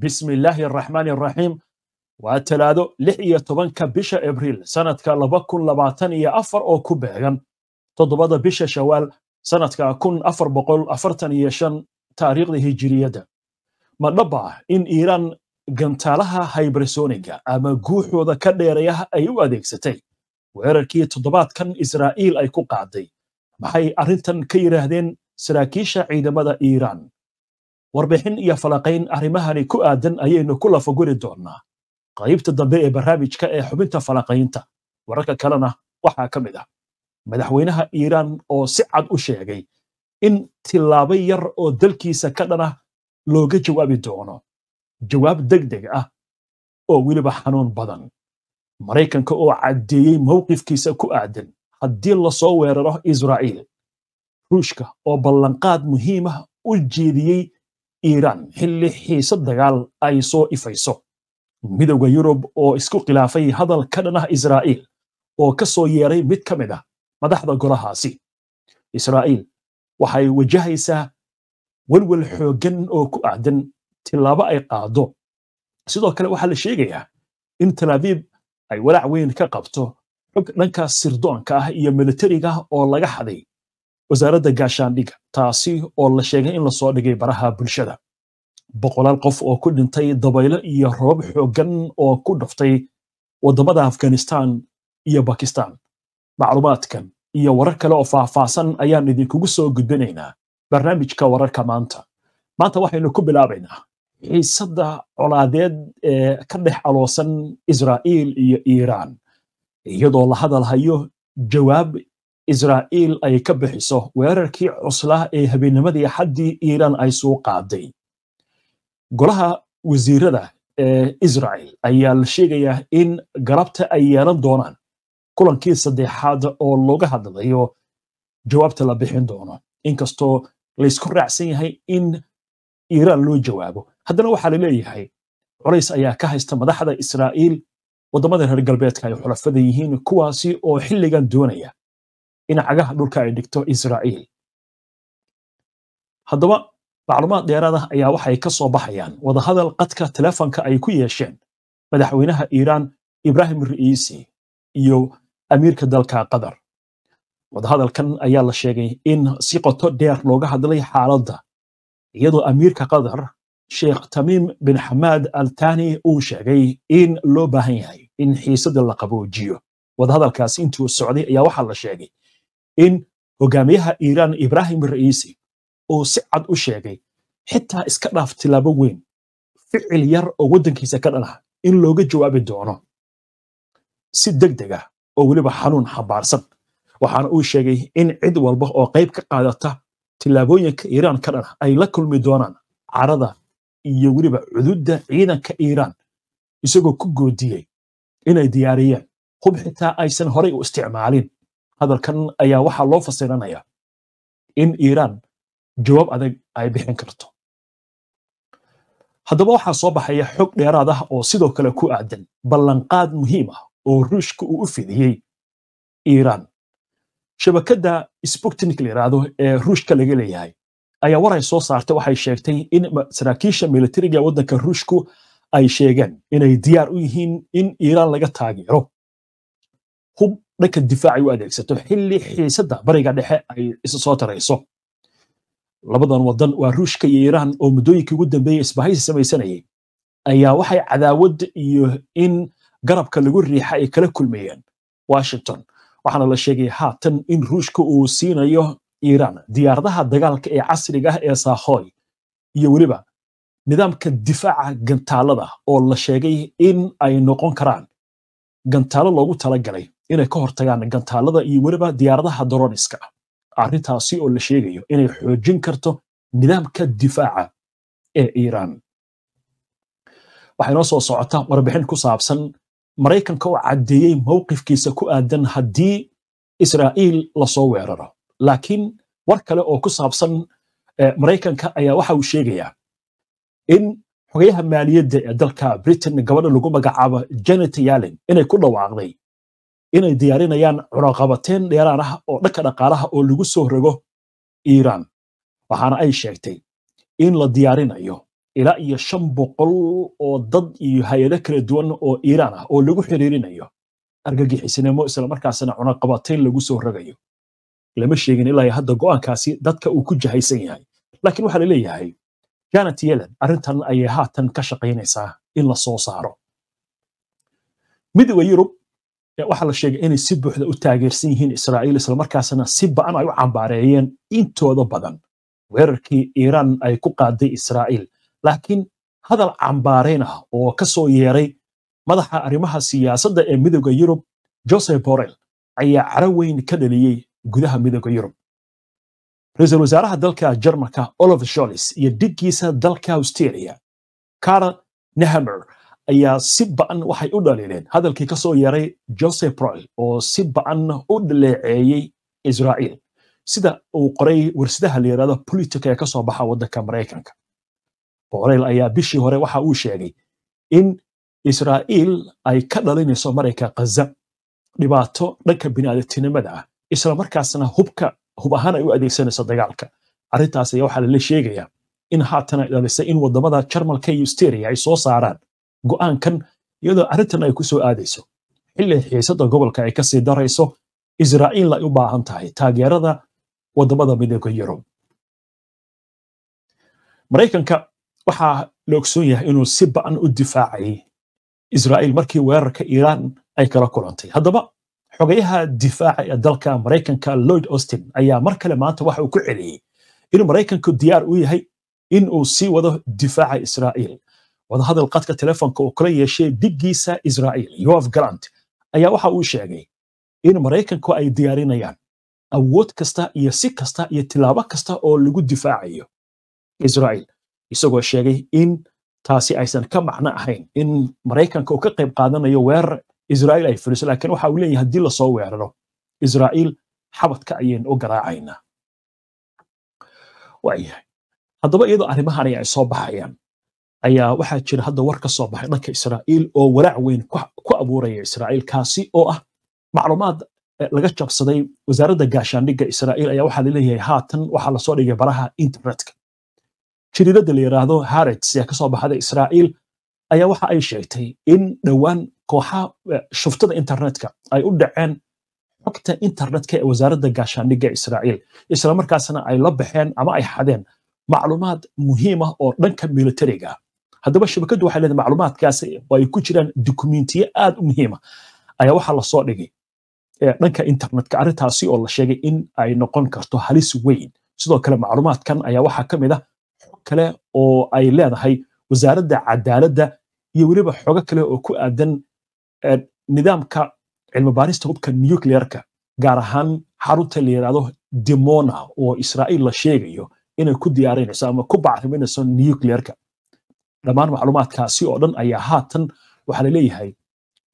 bismillaahi araxmaani araxiim waa talaado lix iyo tobanka bisha abriil sanadka laba kun labaatan iyo afar oo ku beegan toddobada bisha shawaal sanadka kun afar boqol afartan iyo shan taariikhda hijiriyadda ma dhab ah in iiraan gantaalaha hybrisoniga ama guuxooda ka dheerayaha ay u adeegsatay weerarkii toddobaadkan israa'iil ay ku qaaday maxay arrintan ka yidhaahdeen saraakiisha ciidamada iiraan warbixin iyo falanqayn arrimahani ku aadan ayaynu ku lafaguri doonnaa qaybta dambe ee barnaamijka ee xubinta falanqaynta wararka kalena waxaa ka mid ah madaxweynaha iiraan oo si cad u sheegay in tillaabo yar oo dalkiisa ka dhan ah looga jawaabi doono jawaab deg deg ah oo weliba xanuun badan maraykanka oo caddeeyey mowqifkiisa ku aadan haddii lasoo weeraro israa'iil ruushka oo ballanqaad muhiim ah u jeediyey iiraan xilli xiise dagaal ay soo ifayso midowda yurub oo isku khilaafay hadal ka dhan ah israa'iil oo ka soo yeeray mid ka mid ah madaxda golahaasi israa'iil waxay wajahaysaa welwel xooggan oo ku aadan tilaabo ay qaado sidoo kale waxaa la sheegayaa in talaabiib ay walaac weyn ka qabto xog dhanka sirdoonka ah iyo milatariga ah oo laga haday wasaaradda gaashaandhiga taasi oo la sheegay in lasoo dhigay baraha bulshada boqolaal qof oo ku dhintay dabaylo iyo robab xooggan oo ku dhuftay waddamada afghanistan iyo bakistan macluumaadkan iyo warar kale oo faahfaahsan ayaan idinkugu soo gudbinaynaa barnaamijka wararka maanta maanta waxaynu ku bilaabaynaa xiisadda colaadeed ee ka dhex aloosan israa'iil iyo iiraan iyadoo la hadal hayo jawaab israa'iil ay ka bixiso weerarkii cuslaa ee habeennimadii xaddii iiraan ay soo qaaday golaha wasiirada ee israa'iil ayaa la sheegayaa in galabta ay yeelan doonaan kulankii saddexaad oo looga hadlayo jawaabta la bixin doono inkastoo laysku raacsan yahay in iiraan loo jawaabo haddana waxaa la leeyahay culays ayaa ka haysta madaxda israa'iil waddamada reer galbeedka ay xulafada yihiin kuwaasi oo xilligan doonaya in cagaha dhulka ay dhigto israa'iil haddaba macluumaad dheeraad ah ayaa waxay ka soo baxayaan wadahadal qadka telefonka ay ku yeesheen madaxweynaha iiraan ibraahim ra'iisi iyo amiirka dalka qatar wadahadalkan ayaa la sheegay in si qoto dheer looga hadlay xaaladda iyadoo amiirka qatar sheekh tamiim bin xamaad al tani uu sheegay in loo baahan yahay in xiisadda la qaboojiyo wadahadalkaasi intuu socday ayaa waxaa la sheegay in hogaamiyaha iiraan ibrahim ra'iisi uu si cad u sheegay xitaa iska dhaaf tilaabo weyn ficil yar oo waddankiisa ka dhanaha in looga jawaabi doono si deg deg ah oo weliba xanuun xambaarsan waxaana uu sheegay in cid walba oo qayb ka qaadata tilaabooyinka iiraan ka dhanah ay la kulmi doonaan carada iyo weliba cududda ciidanka iiraan isagoo ku goodiyey inay diyaariyeen hub xitaa aysan horay u isticmaalin hadalkan ayaa waxaa loo fasiranaya in iiraan jawaab adag ay bixin karto haddaba waxaa soo baxaya xog dheeraad ah oo sidoo kale ku aadan ballanqaad muhiim ah oo ruushka uu u fidiyey iiraan shabakadda sputnik la yidhaahdo ee ruushka laga leeyahay ayaa waray soo saartay waxay sheegtay in saraakiisha militariga waddanka ruushku ay sheegeen inay diyaar u yihiin in iiraan laga taageero hub dhanka difaacay u adeegsato xilli xiisadda bariga dhexe ay isa tarayso labadan wadan waa ruushka iyo iiraan oo muddooyinkii ugu dambeeyey isbahaysi samaysanayay ayaa waxay cadaawad iyo in garabka lagu riixa ay kala kulmayeen washington waxaana la sheegay haatan in ruushka uu siinayo iiraan diyaaradaha dagaalka ee casriga ah ee sahoy iyo weliba nidaamka difaaca gantaalada oo la sheegay in ay noqon karaan gantaalo loogu talagalay inay ka hortagaan gantaalada iyo weliba diyaaradaha daroniska ah arrintaasi oo la sheegayo inay xoojin karto nidaamka difaaca ee iiraan waxay noo soo socotaa warbixin ku saabsan maraykanka oo caddeeyey mowqifkiisa ku aadan haddii israa'iil lasoo weeraro laakiin war kale oo ku saabsan eh, maraykanka ayaa waxa uu sheegayaa in xogayaha maaliyadda ee dalka britain gabadha lagu magacaabo janet yalin inay ku dhawaaqday inay diyaarinayaan cunaqabateyn dheeraan ah oo dhanka dhaqaalaha oo lagu soo rogo iiraan waxaana ay sheegtay in la diyaarinayo ilaa iyo shan boqol oo dad iyo hay-ado kala duwan oo iiraan ah oo lagu xiriirinayo argagixisnimo islamarkaasna cunaqabateyn lagu soo rogayo lama sheegin ilaa hadda go'aankaasi dadka uu ku jahaysan yahay laakiin waxaa la leeyahay janet yellen arrintan ayay haatan ka shaqaynaysaa in la soo saaro midowga yurub waxaa la sheegay inay si buuxda u taageersan yihiin israa'iil islamarkaasna si ba'an ay u cambaareeyeen intooda badan weerarkii iiraan ay ku qaaday israa'iil laakiin hadal cambaarayn ah oo kasoo yeeray madaxa arrimaha siyaasadda ee midooda yurub joseph borrell ayaa caro weyn ka dhaliyey gudaha midooda yurub ra-iisul wasaaraha dalka jarmalka oliver sholis iyo dhiggiisa dalka australia karl nahamer ayaa si ba'an waxay u dhaliileen hadalkii kasoo yaray yeeray joseph broil oo si ba'an u dhaleeceeyey israa'iil sida uu qoray warsidaha la yidhahdo politica ee ka baxa waddanka maraykanka borel ayaa bishii hore waxa uu sheegay in israa'iil ay ka dhalinayso marayka khaza dhibaato dhanka bini'aadatinimada ah isla markaasna hubka hub ahaan ay u adeegsanayso dagaalka arrintaas ayaa waxaa lala sheegayaa in haatan dhalisay in waddamada jarmalka iyo usteria ay soo saaraan go'aankan iyadoo arrintan ay ku soo aadayso xilli xiisada gobolka ay kasii darayso israa'iil ay u baahan tahay taageerada waddamada midooda yurub maraykanka waxaa la ogsoon yahay inuu si ba'an u difaacayay israa'iil markii weerarka iiraan ay kala kulantay haddaba xogayaha difaaca ee dalka maraykanka lloyd austin ayaa mar kale maanta waxa uu ku celiyey inuu maraykanku diyaar u yahay inuu sii wado difaaca israa'iil wadahadal qadka telefoonka uu kula yeeshay diggiisa israa'iil yoaf galant ayaa waxa uu sheegay in maraykanku ay diyaarinayaan awood kasta iyo si kasta iyo tilaabo kasta oo lagu difaacayo israa'iil isagoo sheegay in taasi aysan ka macno ahayn in maraykanka uu ka qayb qaadanayo weerar israa'iil ay fuliso laakiin waxa uu leeyahay haddii lasoo weeraro israel xabadka ayaynu u garaacaynaa waayahay haddaba iyadoo arrimahan ay soo baxayaan ayaa waxaa jira hadda war ka soo baxay dhanka israa'iil oo walaac weyn ku abuuraya israa'iil kaasi oo ah macluumaad eh, laga jabsaday wasaaradda gaashaandhigga israa'iil ayaa waxaa laleeyahay haatan waxaa lasoo dhigay baraha internetka jiriiradda la yidhaahdo harets ee kasoo baxda israa'iil ayaa waxa ay sheegtay in dhowaan kooxaha eh, shuftada internetka ay u dhaceen xogta internetka ee wasaaradda gaashaandhigga israa'iil isla markaasna ay la baxeen ama ay xadeen macluumaad muhiim ah oo dhanka militariga ah haddaba shabakadu waxay leedahay macluumaadkaas oo ay ku jiraan dukumentiyo aad u muhiima ayaa waxaa la soo dhigay dhanka internetka arrintaasi oo la sheegay in ay noqon karto halis weyn sidoo kale macluumaadkan ayaa waxaa ka mid ah xog kale oo ay leedahay wasaaradda cadaaladda iyo weliba xoga kale oo ku aadan nidaamka cilmibaarista hubka nuclearka gaar ahaan xarunta la yidhaahdo dimona oo israa'iil la sheegayo inay ku diyaarinayso ama ku bacriminayso nuclearka dhammaan macluumaadkaasi oo dhan ayaa haatan waxaa la leeyahay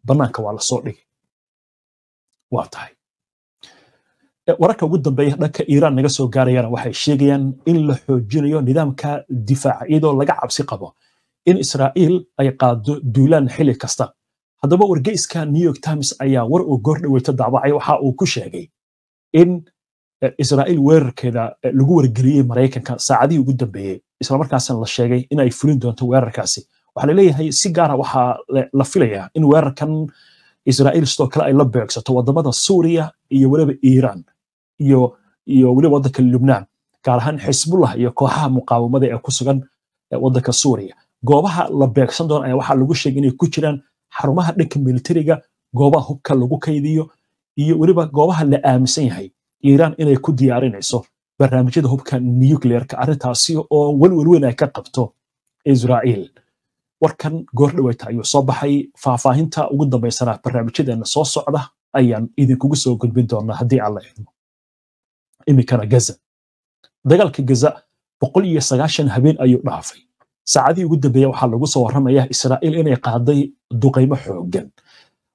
bannaanka waa lasoo dhigay waa tahay e, wararka ugu dambeeya dhanka iiraan naga soo gaarayana waxay sheegayaan in la xoojinayo nidaamka difaaca iyadoo laga cabsi qabo in israa'iil ay qaado duulaan xili kasta haddaba wargeyska new york times ayaa war uu goor dhaweyta daabacay waxa uu ku sheegay in israa'iil weerarkeeda lagu wargeliyey maraykanka saacadihii ugu dambeeyey islamarkaasna la sheegay in ay fulin doonto weerarkaasi waxaa laleeyahay si gaara ah waxaa la filayaa in weerarkan israa'iil sidoo kale ay la beegsato wadamada suuriya iyo weliba iiraan iyo iyo weliba waddanka lubnaan gaar ahaan xisbullah iyo kooxaha muqaawamada ee ku sugan waddanka suuriya goobaha la beegsan doona ayaa waxaa lagu sheegay inay ku jiraan xarumaha dhanka militariga goobaha hubka lagu kaydiyo iyo weliba goobaha la aaminsan yahay iraan inay ku diyaarinayso barnaamijyada hubka nucleerka arrintaasi oo welwel weyn ay ka qabto israa'iil warkan goor dhaweyta ayuu soo baxay faahfaahinta ugu dambaysana barnaamijyadeenna soo socda ayaan idinkugu soo gudbin doonaa haddii aan la idmo iminkana gaza dagaalka gaza boqol iyo sagaashan habeen ayuu dhaafay saacadihii ugu dambeeya waxaa lagu soo warramayaa israa'iil inay qaaday duqaymo xooggan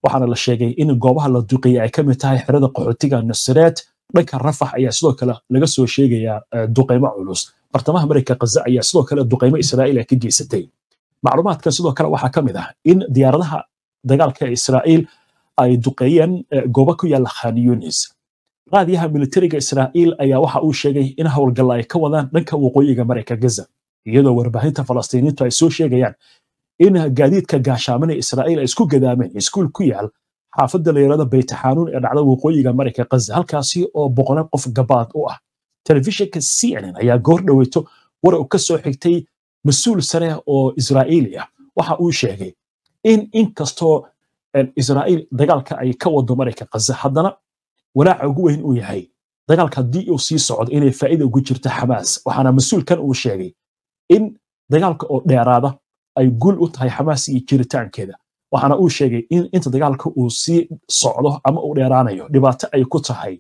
waxaana la sheegay in goobaha la duqeeyey ay ka mid tahay xerada qaxootiga nasireed dhanka rafax ayaa sidoo kale laga soo sheegayaa eh, duqaymo culus bartamaha maraykanka khaza ayaa sidoo kale duqaymo israa'iila ah ka geysatay macluumaadkan sidoo kale waxaa ka mid ah in diyaaradaha dagaalka ee israa'iil ay duqeeyeen eh, goobo ku yaalla khan yunis raadiyaha militariga israa'iil ayaa waxa uu sheegay in howlgalla ay ka wadaan dhanka waqooyiga maraykanka gaza iyadoo warbaahinta falastiiniintu ay soo sheegayaan in gaadiidka gaashaaman ee israa'iil ay isku gadaameen iskuul ku yaal xaafada la yirahdo bayt xanuun ee dhacda waqooyiga marayka ghaza halkaasi oo boqolaal qof gabaad u ah telefishinka cnn ayaa goor dhoweyto war uu ka xigtay mas-uul sare oo israa'iili ah waxa uu sheegay in inkastoo eh, israa'iil dagaalka ay ka wado marayka ghaza haddana walaaca ugu weyn uu yahay dagaalka haddii uu sii socdo inay faa'iida ugu jirto xamaas waxaana mas-uulkan uu sheegay in dagaalka oo dheeraada ay guul u tahay xamaas iyo jiritaankeeda waxaana uu sheegay in inta dagaalka uu sii socdo ama uu dheeraanayo dhibaato ay ku tahay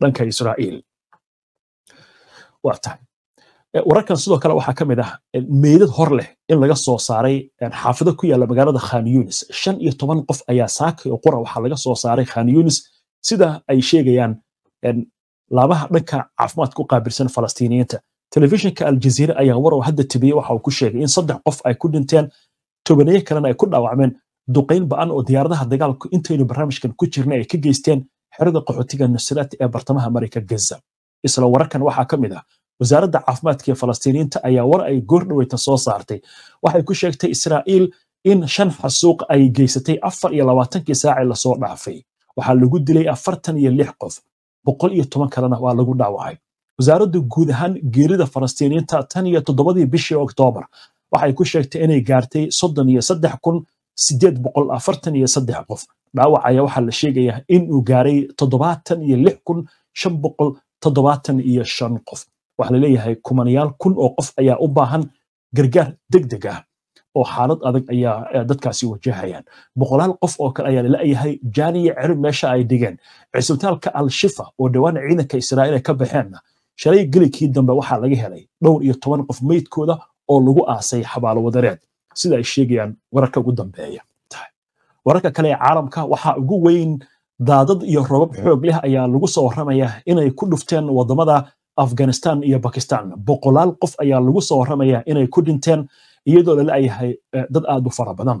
dhanka israa'iil wararkan sidoo kale waxaa ka mid ah meydad hor leh in laga soo saaray xaafido ku yaalla magaalada khan yunis shan iyo toban qof ayaa saaka oo qura waxaa laga soo saaray khan yunis sida ay sheegayaan laabaha dhanka caafimaad ku qaabilsan falastiiniyiinta telefishinka aljaziira ayaa war hadda tebiyey waxa uu ku sheegay in saddex qof ay ku dhinteen tobanayo kalena ay ku dhaawacmeen duqayn ba-an oo diyaaradaha dagaalku intaynu barnaamijkan ku jirna ay ka geysteen xerada qaxootiga nusrat ee bartamaha marayka gaza isla wararkan waxaa ka mid ah wasaaradda caafimaadka ee falastiiniyiinta ayaa war ay goordhaweyta soo saartay waxay ku sheegtay israa'iil in shan xasuuq ay geysatay afar iyo labaatankii saacee lasoo dhaafay waxaa lagu dilay afartan iyo lix qof boqol iyo toban kalena waa lagu dhaawacay wasaaraddu guud ahaan geerida falastiiniyiinta tan iyo toddobadii bishii oktoobar waxay ku sheegtay inay gaartay soddon iyo saddex kun sideed boqol afartan iyo saddex qof dhaawacaya waxaa la sheegayaa inuu gaaray toddobaatan iyo lix kun shan boqol toddobaatan iyo shan qof waxaa la kumanayaal kun oo qof ayaa u baahan gargaar deg deg ah oo xaalad adag ayaa eh, dadkaasi wajahayaan boqolaal qof oo kale ayaa lala-yahay jaaniya cirib meesha ay dhigeen cisbitaalka al oo dhowaan ciidanka israa'iil ay ka baxeenna shalay gelikii dambe waxaa laga helay dhowr iyo toban qof meydkooda oo lagu aasay xabaalo wadareed sida ay sheegayaan wararka ugu dambeeya wararka kale ee caalamka waxaa ugu weyn daadad iyo robab xoog leh ayaa lagu soo waramaya inay ku dhufteen waddamada afghanistan iyo bakistan boqolaal qof ayaa lagu soo waramaya inay ku dhinteen iyadoo laleeyahay eh, dad aad u fara badan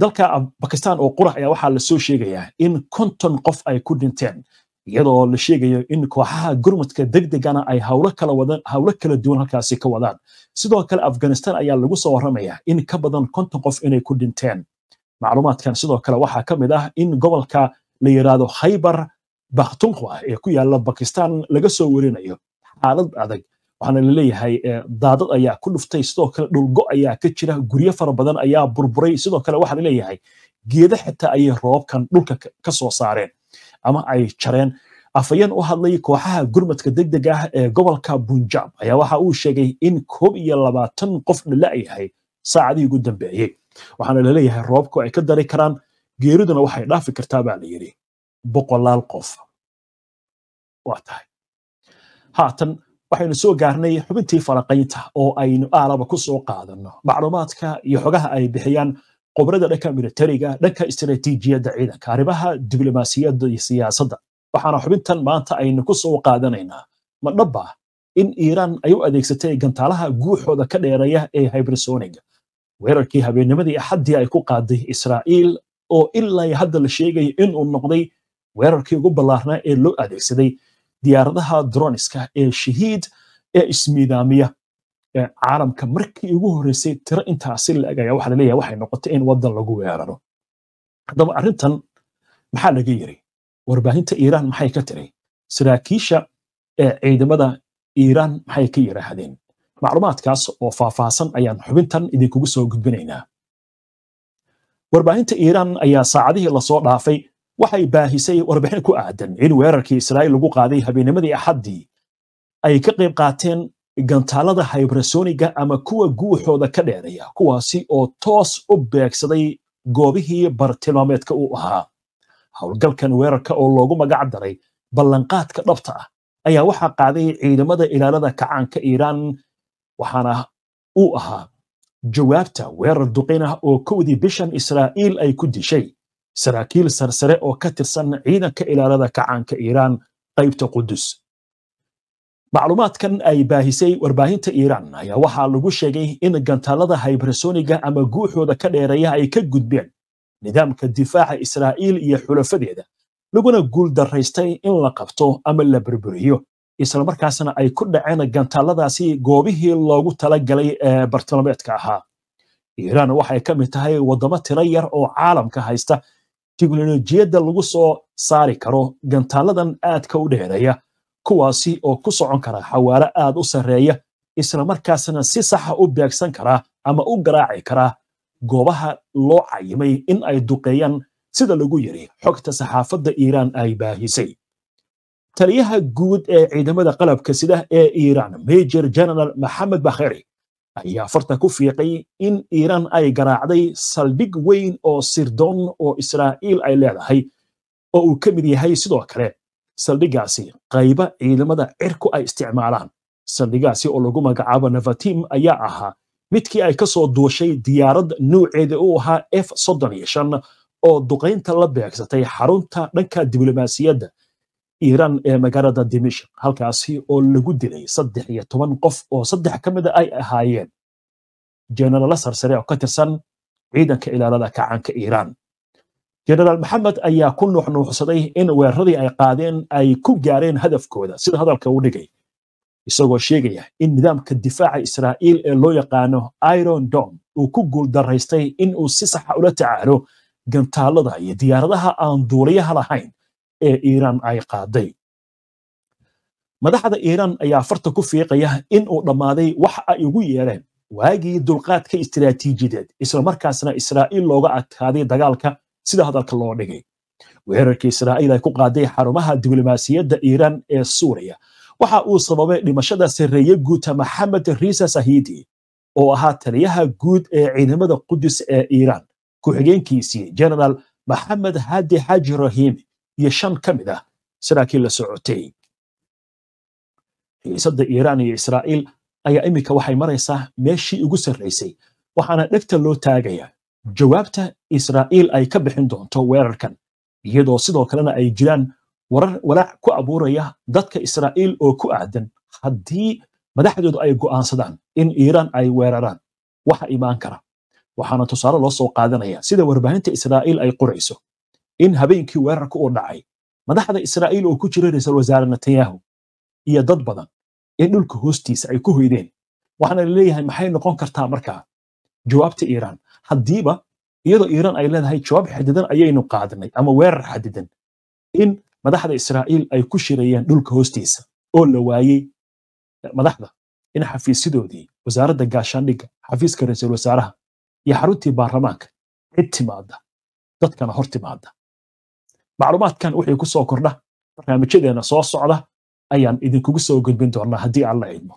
dalka bakistan oo qurax ayaa waxaa lasoo sheegayaa in konton qof ay ku dhinteen iyadoo la sheegayo in kooxaha gurmadka degdegana ay hawlo kala duwan halkaasi ka wadaan sidoo kale afghanistan ayaa lagu soo warramaya in ka badan konton qof inay ku dhinteen macluumaadkan sidoo kale waxaa ka mid ah in gobolka la yidhaahdo khaybar bakhtunkhwa ee ku yaala bakistan laga soo werinayo xaalad adag waxaana la leeyahay eh, daadad ayaa ku dhuftay sidoo kale dhulgo ayaa ka jira guryo fara badan ayaa burburay sidoo kale waxaa la leeyahay geeda xitaa ayay roobkan dhulka kasoo soo saareen ama ay jareen afhayeen u hadlay kooxaha gurmadka deg deg ah ee gobolka bunjab ayaa waxa uu sheegay in koob iyo labaatan qof dhalla ay ahay ugu dambeeyey waxaana la leeyahay roobku ay ka dari karaan geeriduna waxay dhaafi kartaa baa la yidhi boqolaal qof waa tahay haatan waxaynu soo gaarnay xubintii falanqaynta oo aynu aalaba ku soo qaadano macluumaadka iyo xogaha ay bixiyaan qubrada dhanka militariga dhanka istraatiijiyadda ciidanka arrimaha diblomaasiyadda iyo siyaasadda waxaana xubintan maanta aynu kusoo qaadanaynaa ma dhab ah in iiraan ay u adeegsatay gantaalaha guuxooda ka dheeraya ee hybersoniga weerarkii habeennimadii axaddii ay ku qaaday israa'iil oo ilaa hadda la sheegayo inuu noqday weerarkii ugu ballaarnaa ee loo adeegsaday diyaaradaha droniska ee shahiid ee ismiidaamiya caalamka markii ugu horeysay tiro intaasi laeg ayaa waxaa laleeyahay waxay noqotay in wadan lagu weeraro haddaba arrintan maxaa laga yiri warbaahinta iiraan maxay ka tiray saraakiisha ciidamada iiraan maxay ka yidhaahdeen macluumaadkaas oo faahfaahsan ayaan xubintan idinkugu soo gudbinaynaa warbaahinta iiraan ayaa saacadihii lasoo dhaafay waxay baahisay warbixin ku aadan in weerarkii israa'iil lagu qaaday habeennimadii axaddii ay ka qayb qaateen gantaalada hybrasoniga ama kuwa guuxooda ka dheeraya kuwaasi oo toos u beegsaday goobihii bartilmaameedka uu ahaa howlgalkan weerarka oo loogu magac daray ballanqaadka dhabta ah ayaa waxaa qaaday ciidamada ilaalada kacaanka iiraan waxaana uu ahaa jawaabta weerar duqin ah oo kowdii bishan israa'iil ay ku dishay saraakiil sarsare oo ka tirsan ciidanka ilaalada kacaanka iiraan qaybta qudus macluumaadkan ay baahisay warbaahinta iiraan ayaa waxaa lagu sheegay in gantaalada hibersoniga ama guuxooda ka dheereeya ay ka gudbeen nidaamka difaaca israa'iil iyo xulafadeeda laguna guuldaraystay in la qabto ama la burburiyo markaasna ay ku dhaceen gantaaladaasi goobihii loogu tala galay ee bartilmeedka ahaa iiraan waxay ka mid tahay waddamo tiro yar oo caalamka haysta tiknolojiyadda lagu soo saari karo gantaaladan aadka u dheereeya kuwaasi oo ku socon kara xawaare aad u sarreeya isla markaasna si saxa ah u beegsan karaa ama u garaaci karaa goobaha loo cayimay in ay duqeeyaan sida lagu yiri xogta saxaafadda iiraan ay baahisay taliyaha guud ee ciidamada qalabka sida ee iiraan major general maxamed bakheri ayaa farta ku fiiqay in iiraan ay garaacday saldhig weyn oo sirdoon oo israa'iil ay leedahay oo uu ka mid yahay sidoo kale saldhigaasi qayba ciidamada cirku ay isticmaalaan saldhigaasi oo lagu magacaabo navatim ayaa ahaa midkii ay ka soo duushay diyaarad nuuceeda u ahaa f soddon iyo shan oo duqaynta la beegsatay xarunta dhanka diblomaasiyadda iiraan ee magaalada dimishk halkaasi oo lagu dilay saddex iyo toban qof oo saddex ka mida ah ay ahaayeen jenaraala sarsare oo ka tirsan ciidanka ilaalada kacaanka iiraan genaraal maxamed ayaa ku nuuxnuuxsaday in weeraradii ay qaadeen ay ku gaareen hadafkooda sida hadalka u dhigay isagoo sheegaya in nidaamka difaaca israa'iil ee loo yaqaano iron dom uu ku guuldaraystay in uu si saxa ah ula tacaalo gantaalada iyo diyaaradaha aan duuliyaha lahayn ee iiraan ay qaaday madaxda iiraan ayaa farta ku fiiqaya in uu dhammaaday wax ay ugu yeereen waagii dulqaadka istiraatiijiyadeed islamarkaasna israa'iil looga adkaaday dagaalka sida hadalka loo dhigay weerarkii israa'iil ay ku qaaday xarumaha diblomaasiyadda iiraan ee suuriya waxa uu sababay dhimashada sarreeye guuta maxamed riisa sahidi oo ahaa taliyaha guud ee ciidamada qudus ee iiraan ku-xigeenkiisii genaraal maxamed hadi xaaji rahiimi iyo shan ka mid ah saraakii la socotay xiisadda iiraan iyo israa'iil ayaa iminka waxay maraysaa meeshii ugu sarraysay waxaana dhegta loo taagayaa jawaabta israa'iil ay ka bixin doonto weerarkan iyadoo sidoo kalena ay jiraan warar walaac ku abuuraya dadka israa'iil oo ku aadan haddii madaxdoodu ay go'aansadaan in iiraan ay weeraraan waxa imaan kara waxaana tusaale loo soo qaadanaya sida warbaahinta israa'iil ay qorayso in habeenkii weerarka uu dhacay madaxda israa'iil oo ku jira ra-iisul wasaare netanyahu iyo dad badan in dhulka hoostiisa ay ku hoydeen waxaana la leeyahay maxay noqon kartaa markaa jawaabta iiraan haddiiba iyadoo iiraan ay leedahay jawaab xadidan ayaynu qaadnay ama weerar xadidan in madaxda israa'iil ay ku shirayeen dhulka hoostiisa oo la waayey madaxda in xafiisyadoodii wasaaradda gaashaandhigga xafiiska ra-iisul wasaaraha iyo xaruntii baarlamaanka cid timaada dadkana hor timaada macluumaadkan wixii kusoo kordha barnaamijyadeena soo socda ayaan idinkugu soo gudbin doonaa haddii alla idmo